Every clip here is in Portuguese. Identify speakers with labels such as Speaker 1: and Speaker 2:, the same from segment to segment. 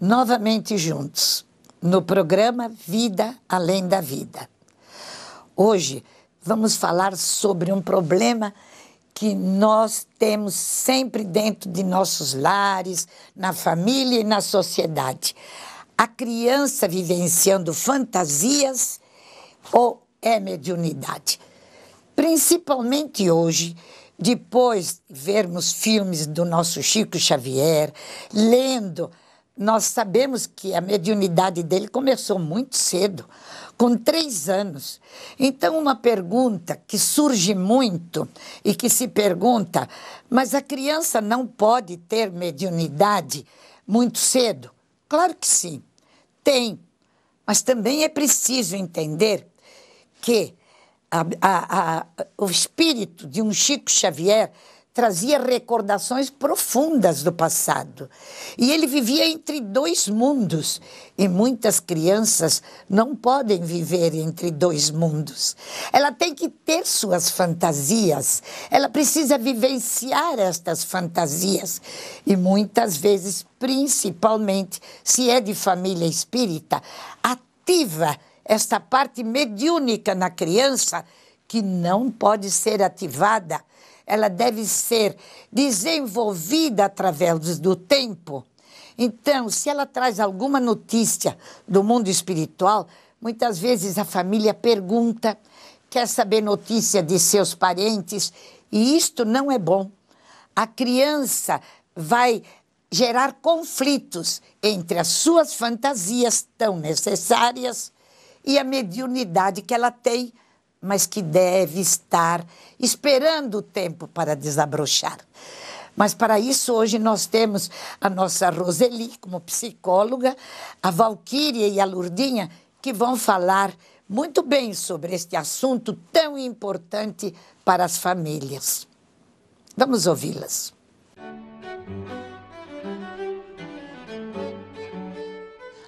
Speaker 1: novamente juntos no programa Vida Além da Vida. Hoje vamos falar sobre um problema que nós temos sempre dentro de nossos lares, na família e na sociedade. A criança vivenciando fantasias ou é mediunidade? Principalmente hoje, depois de vermos filmes do nosso Chico Xavier, lendo nós sabemos que a mediunidade dele começou muito cedo, com três anos. Então, uma pergunta que surge muito e que se pergunta, mas a criança não pode ter mediunidade muito cedo? Claro que sim, tem. Mas também é preciso entender que a, a, a, o espírito de um Chico Xavier trazia recordações profundas do passado. E ele vivia entre dois mundos, e muitas crianças não podem viver entre dois mundos. Ela tem que ter suas fantasias, ela precisa vivenciar estas fantasias, e muitas vezes, principalmente se é de família espírita, ativa esta parte mediúnica na criança que não pode ser ativada ela deve ser desenvolvida através do tempo. Então, se ela traz alguma notícia do mundo espiritual, muitas vezes a família pergunta, quer saber notícia de seus parentes, e isto não é bom. A criança vai gerar conflitos entre as suas fantasias tão necessárias e a mediunidade que ela tem mas que deve estar esperando o tempo para desabrochar. Mas para isso, hoje nós temos a nossa Roseli como psicóloga, a Valquíria e a Lurdinha, que vão falar muito bem sobre este assunto tão importante para as famílias. Vamos ouvi-las.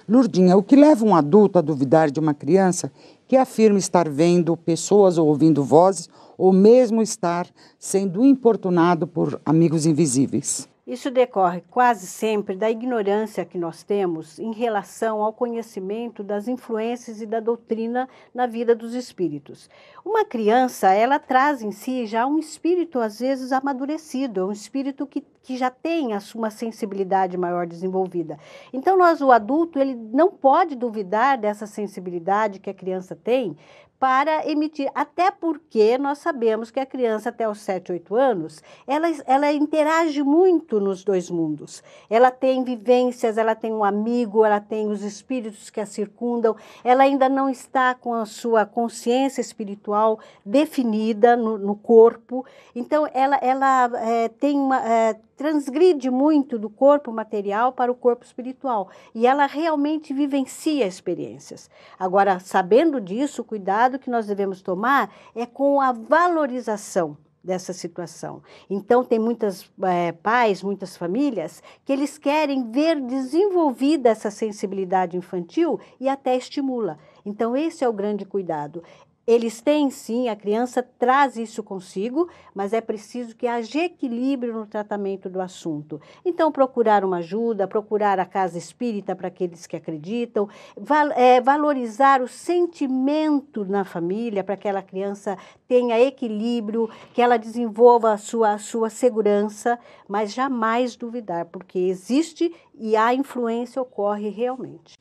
Speaker 2: Lurdinha, o que leva um adulto a duvidar de uma criança que afirma estar vendo pessoas ou ouvindo vozes, ou mesmo estar sendo importunado por amigos invisíveis.
Speaker 3: Isso decorre quase sempre da ignorância que nós temos em relação ao conhecimento das influências e da doutrina na vida dos espíritos. Uma criança, ela traz em si já um espírito, às vezes, amadurecido, é um espírito que, que já tem uma sensibilidade maior desenvolvida. Então, nós, o adulto, ele não pode duvidar dessa sensibilidade que a criança tem para emitir, até porque nós sabemos que a criança até os 7, 8 anos, ela, ela interage muito nos dois mundos. Ela tem vivências, ela tem um amigo, ela tem os espíritos que a circundam, ela ainda não está com a sua consciência espiritual definida no, no corpo, então ela, ela é, tem uma... É, transgride muito do corpo material para o corpo espiritual e ela realmente vivencia experiências. Agora, sabendo disso, o cuidado que nós devemos tomar é com a valorização dessa situação. Então, tem muitas é, pais, muitas famílias que eles querem ver desenvolvida essa sensibilidade infantil e até estimula. Então, esse é o grande cuidado. Eles têm sim, a criança traz isso consigo, mas é preciso que haja equilíbrio no tratamento do assunto. Então, procurar uma ajuda, procurar a casa espírita para aqueles que acreditam, val é, valorizar o sentimento na família para que aquela criança tenha equilíbrio, que ela desenvolva a sua, a sua segurança, mas jamais duvidar, porque existe e a influência ocorre realmente.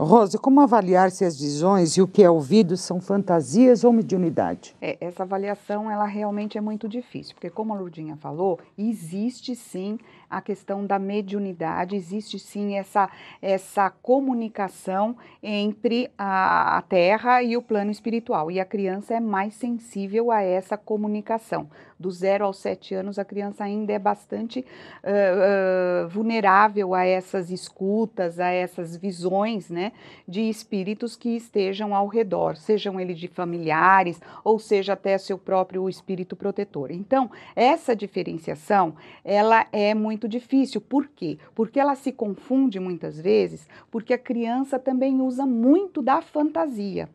Speaker 2: Rose, como avaliar se as visões e o que é ouvido são fantasias ou mediunidade?
Speaker 4: É, essa avaliação ela realmente é muito difícil, porque como a Lurdinha falou, existe sim a questão da mediunidade, existe sim essa, essa comunicação entre a, a terra e o plano espiritual, e a criança é mais sensível a essa comunicação. Do zero aos sete anos, a criança ainda é bastante uh, uh, vulnerável a essas escutas, a essas visões né, de espíritos que estejam ao redor, sejam eles de familiares ou seja até seu próprio espírito protetor. Então, essa diferenciação, ela é muito muito difícil. Por quê? Porque ela se confunde muitas vezes, porque a criança também usa muito da fantasia.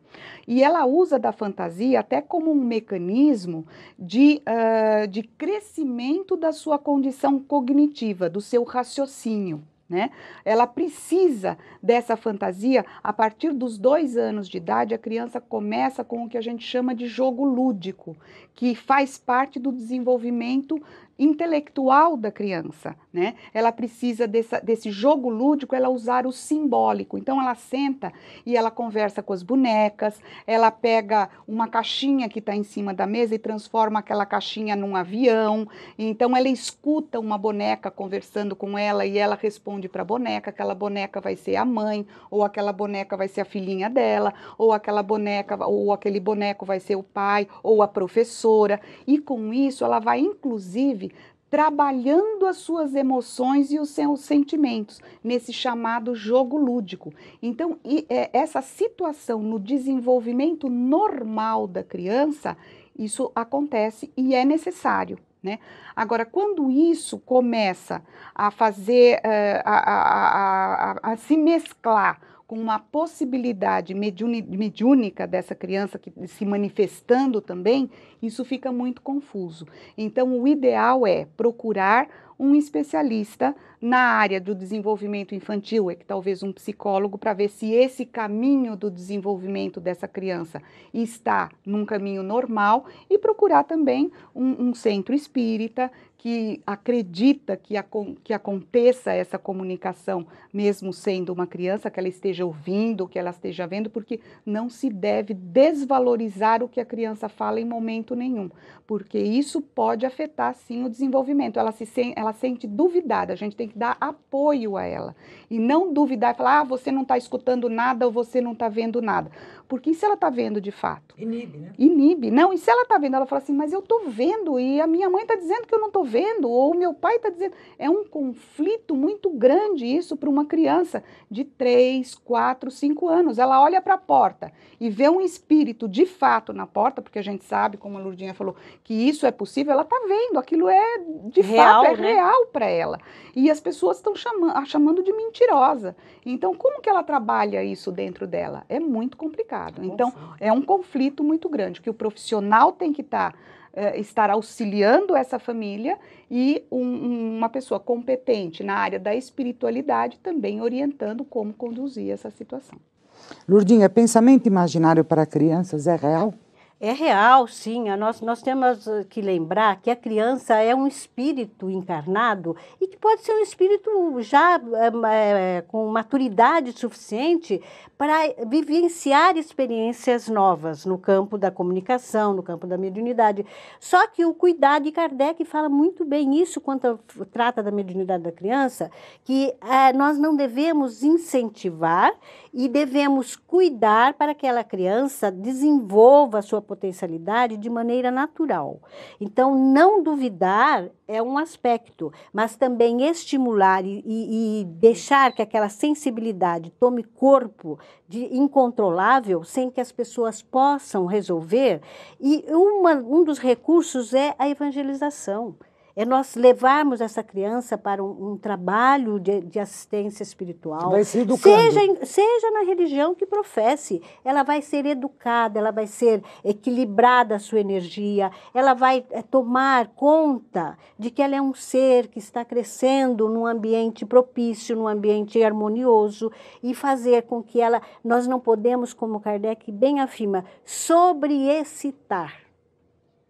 Speaker 4: E ela usa da fantasia até como um mecanismo de, uh, de crescimento da sua condição cognitiva, do seu raciocínio. Né? Ela precisa dessa fantasia. A partir dos dois anos de idade, a criança começa com o que a gente chama de jogo lúdico, que faz parte do desenvolvimento intelectual da criança, né? Ela precisa dessa, desse jogo lúdico, ela usar o simbólico. Então ela senta e ela conversa com as bonecas, ela pega uma caixinha que está em cima da mesa e transforma aquela caixinha num avião. Então ela escuta uma boneca conversando com ela e ela responde para a boneca. Aquela boneca vai ser a mãe, ou aquela boneca vai ser a filhinha dela, ou aquela boneca ou aquele boneco vai ser o pai ou a professora. E com isso ela vai inclusive trabalhando as suas emoções e os seus sentimentos nesse chamado jogo lúdico. Então, e, é, essa situação no desenvolvimento normal da criança, isso acontece e é necessário. Né? Agora, quando isso começa a fazer, eh, a, a, a, a se mesclar com uma possibilidade mediúnica dessa criança que se manifestando também, isso fica muito confuso. Então, o ideal é procurar um especialista na área do desenvolvimento infantil, é que talvez um psicólogo, para ver se esse caminho do desenvolvimento dessa criança está num caminho normal e procurar também um, um centro espírita que acredita que, a, que aconteça essa comunicação, mesmo sendo uma criança, que ela esteja ouvindo, que ela esteja vendo, porque não se deve desvalorizar o que a criança fala em momento nenhum, porque isso pode afetar sim o desenvolvimento. Ela se ela sente duvidada. A gente tem que dar apoio a ela. E não duvidar e falar, ah, você não está escutando nada ou você não está vendo nada. Porque e se ela está vendo de fato? Inibe, né? Inibe. Não, e se ela está vendo, ela fala assim, mas eu estou vendo e a minha mãe está dizendo que eu não estou vendo, ou o meu pai está dizendo. É um conflito muito grande isso para uma criança de 3, 4, 5 anos. Ela olha para a porta e vê um espírito de fato na porta, porque a gente sabe, como a Lurdinha falou, que isso é possível, ela está vendo, aquilo é de real, fato, é né? real para ela. E as pessoas estão chamando, a chamando de mentirosa. Então, como que ela trabalha isso dentro dela? É muito complicado. Nossa. Então, é um conflito muito grande que o profissional tem que estar. Tá eh, estar auxiliando essa família e um, uma pessoa competente na área da espiritualidade também
Speaker 3: orientando como conduzir essa situação.
Speaker 2: Lurdinha, é pensamento imaginário para crianças é real?
Speaker 3: É real, sim. Nós, nós temos eh, que lembrar que a criança é um espírito encarnado e que pode ser um espírito já é, com maturidade suficiente para vivenciar experiências novas no campo da comunicação, no campo da mediunidade. Só que o cuidado, e Kardec fala muito bem isso quando trata da mediunidade da criança, que é, nós não devemos incentivar e devemos cuidar para que aquela criança desenvolva a sua potencialidade potencialidade de maneira natural. Então, não duvidar é um aspecto, mas também estimular e, e deixar que aquela sensibilidade tome corpo de incontrolável sem que as pessoas possam resolver. E uma, um dos recursos é a evangelização é nós levarmos essa criança para um, um trabalho de, de, assistência espiritual. Vai se Seja, seja na religião que professe, ela vai ser educada, ela vai ser equilibrada a sua energia, ela vai é, tomar conta de que ela é um ser que está crescendo num ambiente propício, num ambiente harmonioso e fazer com que ela, nós não podemos, como Kardec bem afirma, sobreexcitar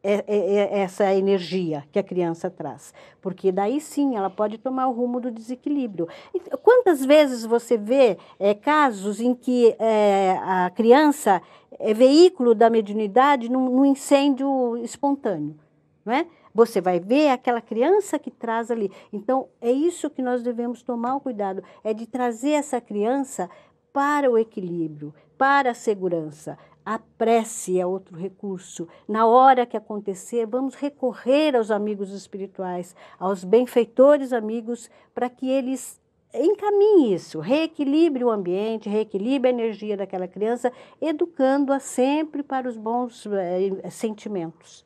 Speaker 3: é, é, é, essa energia que a criança traz, porque daí sim ela pode tomar o rumo do desequilíbrio. Então, quantas vezes você vê é, casos em que é, a criança é veículo da mediunidade num, num incêndio espontâneo, não é? Você vai ver aquela criança que traz ali. Então, é isso que nós devemos tomar o cuidado, é de trazer essa criança para o equilíbrio, para a segurança. A prece é outro recurso. Na hora que acontecer, vamos recorrer aos amigos espirituais, aos benfeitores amigos, para que eles encaminhe isso, reequilibre o ambiente, reequilibre a energia daquela criança, educando-a sempre para os bons eh, sentimentos.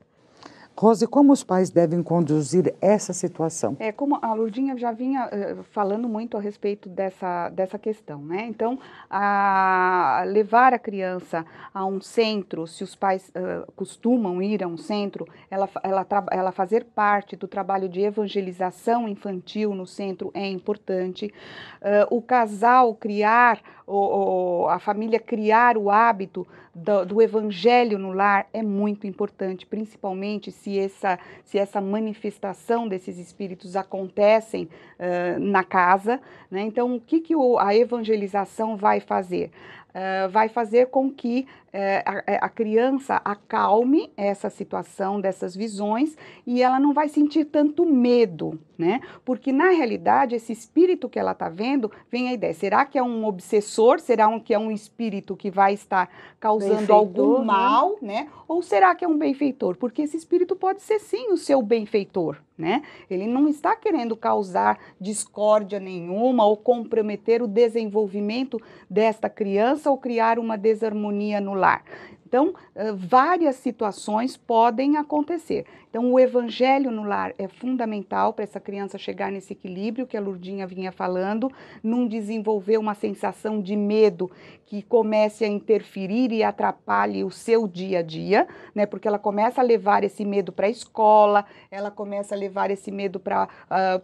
Speaker 2: Rose, como os pais devem conduzir essa situação?
Speaker 4: É, como a Lurdinha já vinha uh, falando muito a respeito dessa, dessa questão, né? Então, a levar a criança a um centro, se os pais uh, costumam ir a um centro, ela, ela, ela fazer parte do trabalho de evangelização infantil no centro é importante. Uh, o casal criar, o a família criar o hábito do, do, evangelho no lar é muito importante, principalmente se essa, se essa manifestação desses espíritos acontecem uh, na casa. Né? Então, o que, que o, a evangelização vai fazer? Uh, vai fazer com que é, a, é, a, criança acalme essa situação dessas visões e ela não vai sentir tanto medo, né? Porque na realidade esse espírito que ela está vendo vem a ideia: será que é um obsessor? Será um, que é um espírito que vai estar causando algum né? mal, né? né? Ou será que é um benfeitor? Porque esse espírito pode ser sim o seu benfeitor, né? Ele não está querendo causar discórdia nenhuma ou comprometer o desenvolvimento desta criança ou criar uma desarmonia no celular. Então, várias situações podem acontecer. Então, o evangelho no lar é fundamental para essa criança chegar nesse equilíbrio que a Lurdinha vinha falando, não desenvolver uma sensação de medo que comece a interferir e atrapalhe o seu dia a dia, né? Porque ela começa a levar esse medo para a escola, ela começa a levar esse medo para uh, ah,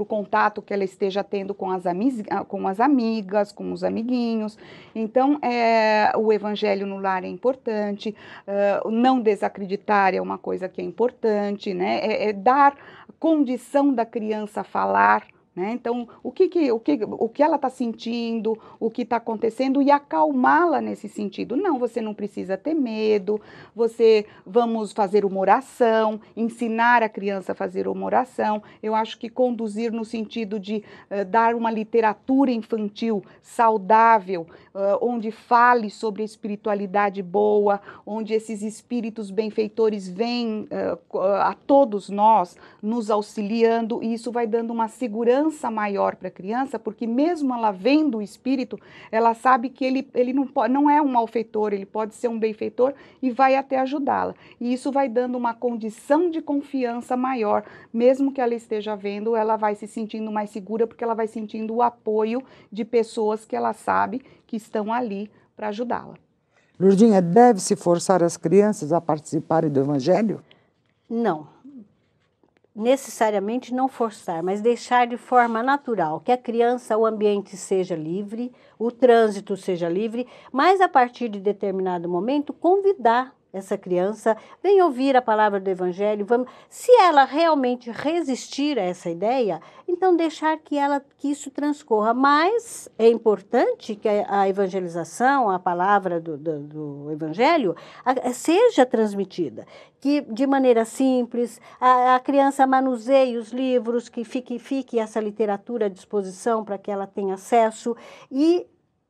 Speaker 4: o contato que ela esteja tendo com as, amiz, ah, com as amigas, com os amiguinhos. Então, é, o evangelho no lar é importante, uh, não desacreditar é uma coisa que é importante importante, né? É, é dar condição da criança falar. Né? Então, o que, que, o que, o que ela está sentindo, o que está acontecendo e acalmá-la nesse sentido. Não, você não precisa ter medo, você vamos fazer uma oração, ensinar a criança a fazer uma oração. Eu acho que conduzir no sentido de uh, dar uma literatura infantil saudável onde fale sobre a espiritualidade boa, onde esses espíritos benfeitores vêm a todos nós nos auxiliando, e isso vai dando uma segurança maior para a criança, porque mesmo ela vendo o espírito, ela sabe que ele, ele não, não é um malfeitor, ele pode ser um benfeitor e vai até ajudá-la. E isso vai dando uma condição de confiança maior, mesmo que ela esteja vendo, ela vai se sentindo mais segura, porque ela vai sentindo o apoio de pessoas que ela sabe que estão ali para ajudá-la.
Speaker 2: Lurdinha, deve-se forçar as crianças a participarem do Evangelho?
Speaker 3: Não, necessariamente não forçar, mas deixar de forma natural que a criança, o ambiente seja livre, o trânsito seja livre, mas a partir de determinado momento convidar essa criança, vem ouvir a palavra do Evangelho. Vamos, se ela realmente resistir a essa ideia, então deixar que ela que isso transcorra. Mas é importante que a evangelização, a palavra do, do, do Evangelho, a, seja transmitida, que de maneira simples a, a, criança manuseie os livros, que fique fique essa literatura à disposição para que ela tenha acesso e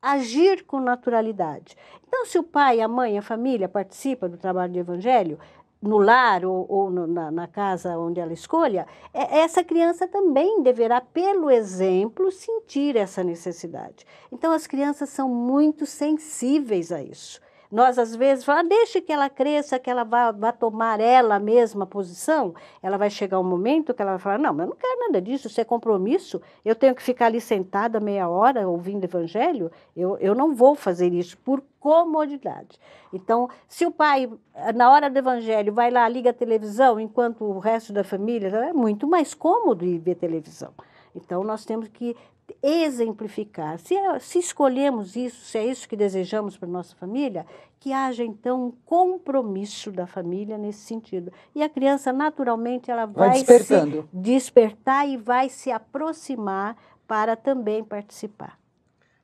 Speaker 3: agir com naturalidade. Então, se o pai, a mãe, a família participa do trabalho de evangelho, no lar ou, ou no, na, na, casa onde ela escolha, é, essa criança também deverá, pelo exemplo, sentir essa necessidade. Então, as crianças são muito sensíveis a isso. Nós, às vezes, falamos, deixe que ela cresça, que ela vá, vá tomar ela mesma posição. Ela vai chegar um momento que ela vai falar: não, eu não quero nada disso, isso é compromisso. Eu tenho que ficar ali sentada meia hora ouvindo evangelho. Eu, eu não vou fazer isso por comodidade. Então, se o pai, na hora do evangelho, vai lá, liga a televisão, enquanto o resto da família, é muito mais cômodo ir ver televisão. Então, nós temos que exemplificar. Se, é, se escolhemos isso, se é isso que desejamos para nossa família, que haja então um compromisso da família nesse sentido. E a criança naturalmente ela vai, vai despertando. despertar e vai se aproximar para também participar.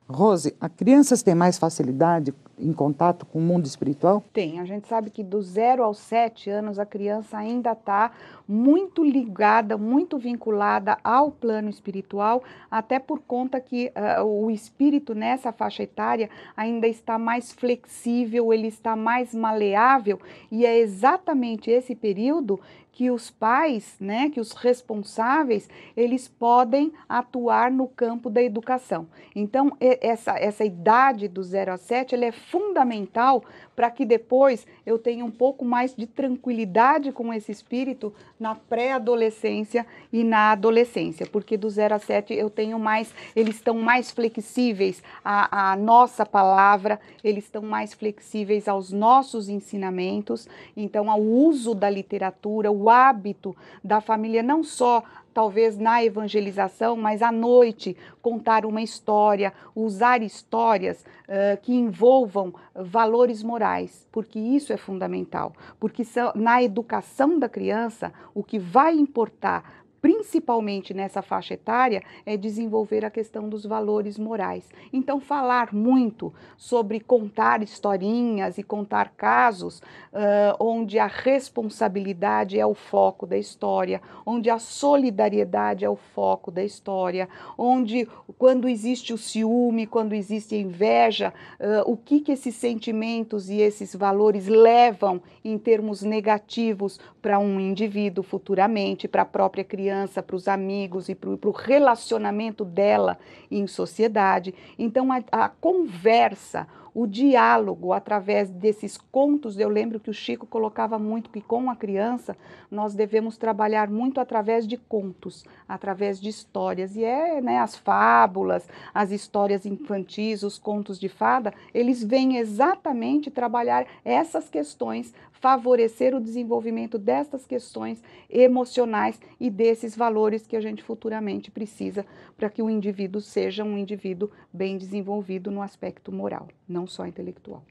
Speaker 2: Rose, as crianças têm mais facilidade em contato com o mundo espiritual?
Speaker 3: Tem.
Speaker 4: A gente sabe que do zero aos sete anos a criança ainda está muito ligada, muito vinculada ao plano espiritual, até por conta que uh, o espírito nessa faixa etária ainda está mais flexível, ele está mais maleável e é exatamente esse período que os pais, né, que os responsáveis, eles podem atuar no campo da educação. Então, essa, essa idade do 0 a 7, ela é fundamental para que depois eu tenha um pouco mais de tranquilidade com esse espírito na pré-adolescência e na adolescência, porque do 0 a 7 eu tenho mais, eles estão mais flexíveis à, à nossa palavra, eles estão mais flexíveis aos nossos ensinamentos, então ao uso da literatura, o hábito da família, não só talvez na evangelização, mas à noite contar uma história, usar histórias uh, que envolvam valores morais, porque isso é fundamental. Porque na educação da criança, o que vai importar principalmente nessa faixa etária, é desenvolver a questão dos valores morais. Então, falar muito sobre contar historinhas e contar casos uh, onde a responsabilidade é o foco da história, onde a solidariedade é o foco da história, onde quando existe o ciúme, quando existe a inveja, uh, o que, que esses sentimentos e esses valores levam em termos negativos para um indivíduo futuramente, para a própria criança criança, para os amigos e para o relacionamento dela em sociedade. Então, a, a conversa, o diálogo através desses contos. Eu lembro que o Chico colocava muito que com a criança nós devemos trabalhar muito através de contos, através de histórias. E é, né, as fábulas, as histórias infantis, os contos de fada, eles vêm exatamente trabalhar essas questões, favorecer o desenvolvimento destas questões emocionais e desses valores que a gente futuramente precisa para que o indivíduo seja um indivíduo bem desenvolvido no aspecto moral. Não não só intelectual.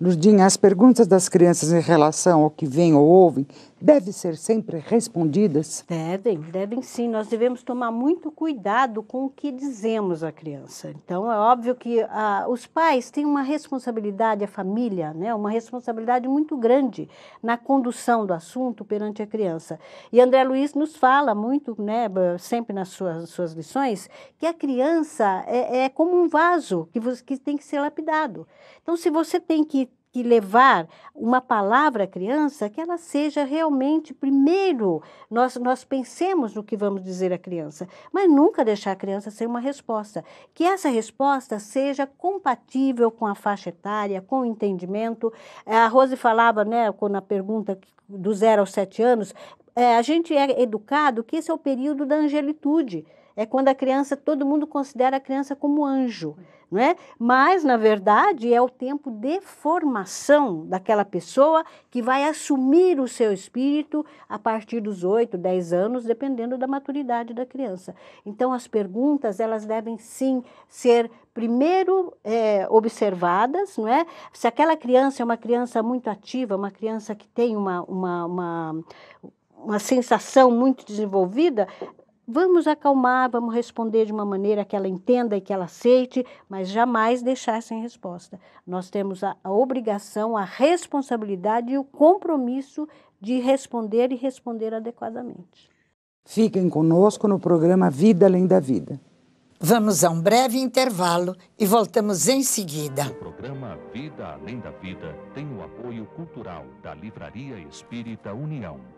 Speaker 2: Lurdinha, as perguntas das crianças em relação ao que vem ou ouvem devem ser sempre respondidas?
Speaker 3: Devem, devem sim. Nós devemos tomar muito cuidado com o que dizemos à criança. Então, é óbvio que ah, os pais têm uma responsabilidade, a família, né, uma responsabilidade muito grande na condução do assunto perante a criança. E André Luiz nos fala muito, né, sempre nas suas, suas lições, que a criança é, é como um vaso que, você, que tem que ser lapidado. Então, se você tem que que levar uma palavra à criança que ela seja realmente primeiro nós nós pensemos no que vamos dizer à criança, mas nunca deixar a criança sem uma resposta, que essa resposta seja compatível com a faixa etária, com o entendimento. É, a Rose falava, né, quando a pergunta do zero aos sete anos, é, a gente é educado que esse é o período da angelitude é quando a criança, todo mundo considera a criança como anjo, não é? Mas, na verdade, é o tempo de formação daquela pessoa que vai assumir o seu espírito a partir dos 8, 10 anos, dependendo da maturidade da criança. Então, as perguntas, elas devem sim ser primeiro é, observadas, não é? Se aquela criança é uma criança muito ativa, uma criança que tem uma, uma, uma uma sensação muito desenvolvida, Vamos acalmar, vamos responder de uma maneira que ela entenda e que ela aceite, mas jamais deixar sem resposta. Nós temos a, a obrigação, a responsabilidade e o compromisso de responder e responder adequadamente.
Speaker 2: Fiquem conosco no programa Vida Além da Vida.
Speaker 1: Vamos a um breve intervalo e voltamos em seguida. O programa Vida Além da Vida tem o apoio cultural
Speaker 4: da Livraria Espírita União.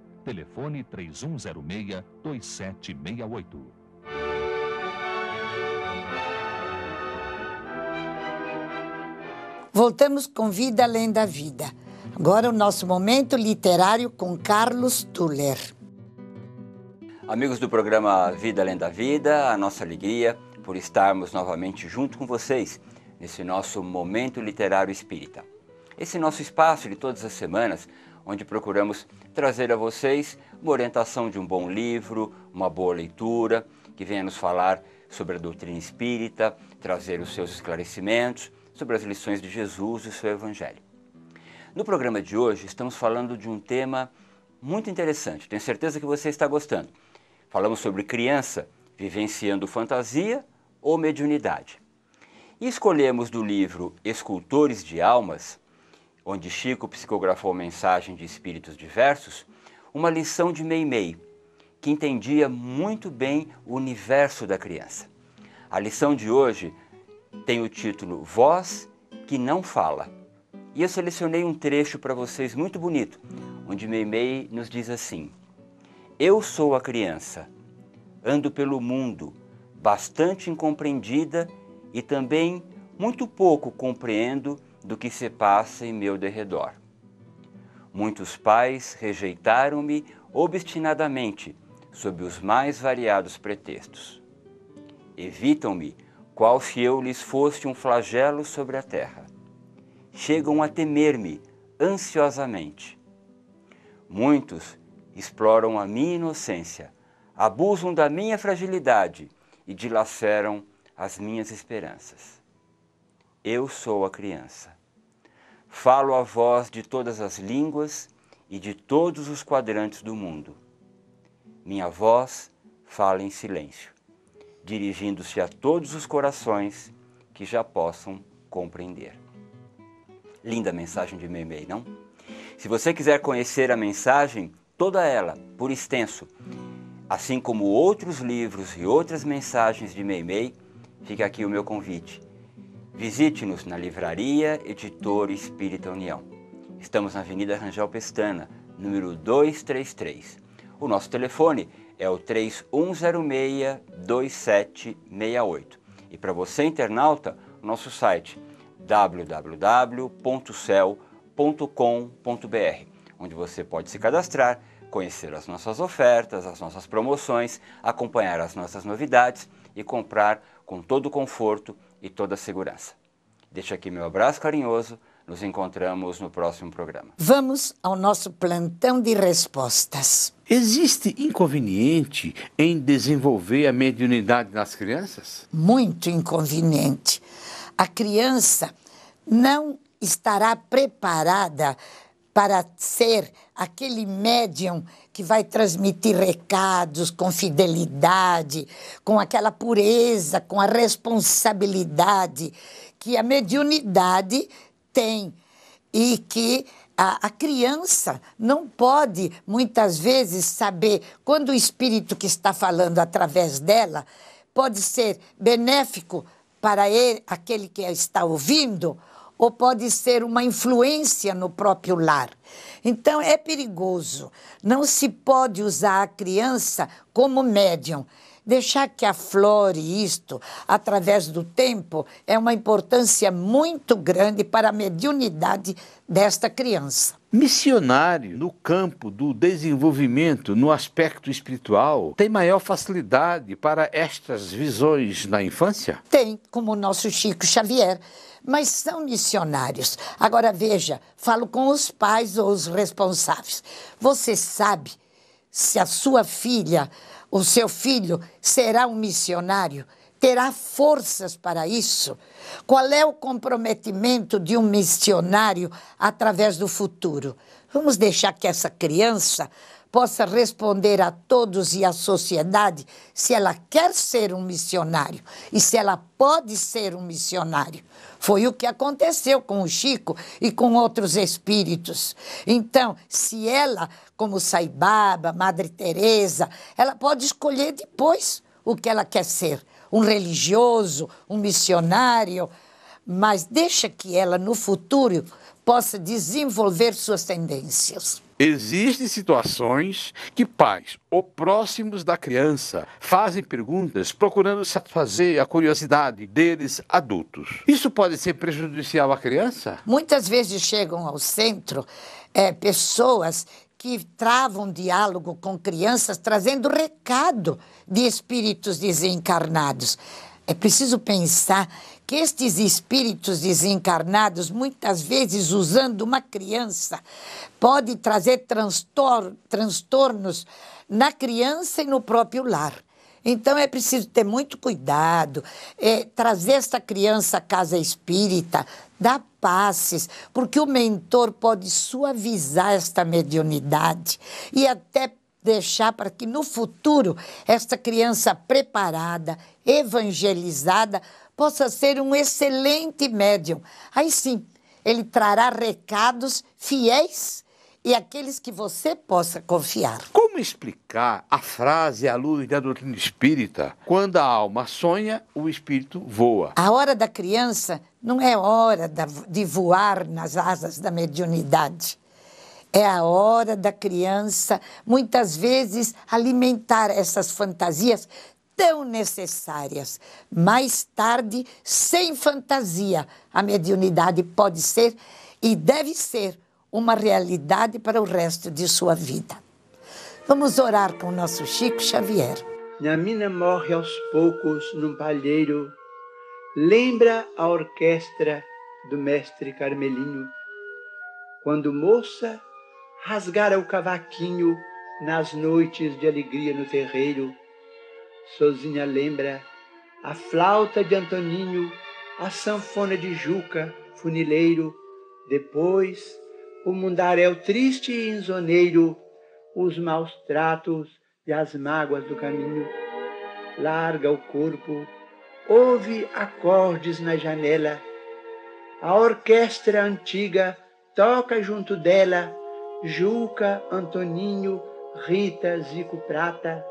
Speaker 2: Telefone 3106-2768.
Speaker 1: Voltamos com Vida Além da Vida. Agora o nosso momento literário com Carlos Tuller.
Speaker 5: Amigos do programa Vida Além da Vida, a nossa alegria por estarmos novamente junto com vocês nesse nosso momento literário espírita. Esse nosso espaço de todas as semanas onde procuramos trazer a vocês uma orientação de um bom livro, uma boa leitura, que venha nos falar sobre a doutrina espírita, trazer os seus esclarecimentos, sobre as lições de Jesus e seu Evangelho. No programa de hoje, estamos falando de um tema muito interessante, tenho certeza que você está gostando. Falamos sobre criança vivenciando fantasia ou mediunidade. E escolhemos do livro Escultores de Almas onde Chico psicografou mensagem de espíritos diversos, uma lição de Meimei, que entendia muito bem o universo da criança. A lição de hoje tem o título Voz que não fala. E eu selecionei um trecho para vocês muito bonito, onde Meimei nos diz assim: Eu sou a criança, ando pelo mundo, bastante incompreendida e também muito pouco compreendo do que se passa em meu derredor. Muitos pais rejeitaram-me obstinadamente, sob os mais variados pretextos. Evitam-me, qual se eu lhes fosse um flagelo sobre a terra. Chegam a temer-me ansiosamente. Muitos exploram a minha inocência, abusam da minha fragilidade e dilaceram as minhas esperanças. Eu sou a criança. Falo a voz de todas as línguas e de todos os quadrantes do mundo. Minha voz fala em silêncio, dirigindo-se a todos os corações que já possam compreender. Linda mensagem de Meimei, não? Se você quiser conhecer a mensagem, toda ela, por extenso, assim como outros livros e outras mensagens de Meimei, fica aqui o meu convite Visite-nos na Livraria Editora Espírita União. Estamos na Avenida Rangel Pestana, número 233. O nosso telefone é o 3106-2768. E para você, internauta, nosso site www.cel.com.br, onde você pode se cadastrar, conhecer as nossas ofertas, as nossas promoções, acompanhar as nossas novidades e comprar com todo o conforto e toda a segurança. Deixo aqui meu abraço carinhoso. Nos encontramos no próximo programa.
Speaker 1: Vamos ao nosso plantão de respostas. Existe inconveniente em desenvolver a mediunidade
Speaker 5: nas crianças?
Speaker 1: Muito inconveniente. A criança não estará preparada para ser aquele médium que vai transmitir recados com fidelidade, com aquela pureza, com a responsabilidade que a mediunidade tem e que a, a, criança não pode, muitas vezes, saber quando o espírito que está falando através dela pode ser benéfico para ele, aquele que a está ouvindo ou pode ser uma influência no próprio lar. Então é perigoso. Não se pode usar a criança como médium. Deixar que aflore isto através do tempo é uma importância muito grande para a mediunidade desta criança.
Speaker 2: Missionário no campo do desenvolvimento no aspecto espiritual tem maior facilidade para estas visões na infância?
Speaker 1: Tem, como o nosso Chico Xavier, mas são missionários. Agora veja, falo com os pais ou os responsáveis. Você sabe se a sua filha o seu filho será um missionário? Terá forças para isso? Qual é o comprometimento de um missionário através do futuro? Vamos deixar que essa criança possa responder a todos e à sociedade se ela quer ser um missionário e se ela pode ser um missionário. Foi o que aconteceu com o Chico e com outros espíritos. Então, se ela, como Saibaba, Madre Teresa, ela pode escolher depois o que ela quer ser, um religioso, um missionário, mas deixa que ela no futuro possa desenvolver suas tendências.
Speaker 2: Existem situações que pais ou próximos da criança fazem perguntas procurando satisfazer a curiosidade deles adultos. Isso pode ser prejudicial à criança?
Speaker 1: Muitas vezes chegam ao centro é, pessoas que travam diálogo com crianças trazendo recado de espíritos desencarnados. É preciso pensar que estes espíritos desencarnados, muitas vezes usando uma criança, pode trazer transtor transtornos na criança e no próprio lar. Então é preciso ter muito cuidado, é, trazer essa criança à casa espírita, dar passes, porque o mentor pode suavizar esta mediunidade e até deixar para que no futuro esta criança preparada, evangelizada, possa ser um excelente médium. Aí sim, ele trará recados fiéis e aqueles que você possa confiar.
Speaker 2: Como explicar a frase à luz da doutrina espírita? Quando a alma sonha, o espírito voa. A
Speaker 1: hora da criança não é hora de voar nas asas da mediunidade. É a hora da criança, muitas vezes, alimentar essas fantasias tão necessárias. Mais tarde, sem fantasia, a mediunidade pode ser e deve ser uma realidade para o resto de sua vida. Vamos orar com o nosso Chico Xavier.
Speaker 6: minha mina morre aos poucos num palheiro, lembra a orquestra do mestre Carmelino. Quando moça, rasgara o cavaquinho nas noites de alegria no terreiro Sozinha lembra a flauta de Antoninho, a sanfona de Juca, funileiro, depois o mundaréu triste e insoneiro, os maus tratos e as mágoas do caminho. Larga o corpo, ouve acordes na janela, a orquestra antiga toca junto dela, Juca, Antoninho, Rita, Zico Prata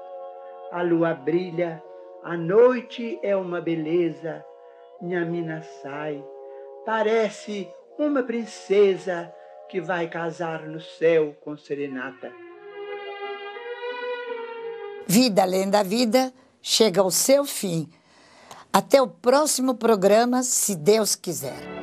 Speaker 6: a lua brilha, a noite é uma beleza, minha mina sai, parece uma princesa que vai casar no céu com serenata.
Speaker 1: Vida além da vida chega ao seu fim. Até o próximo programa, se Deus quiser.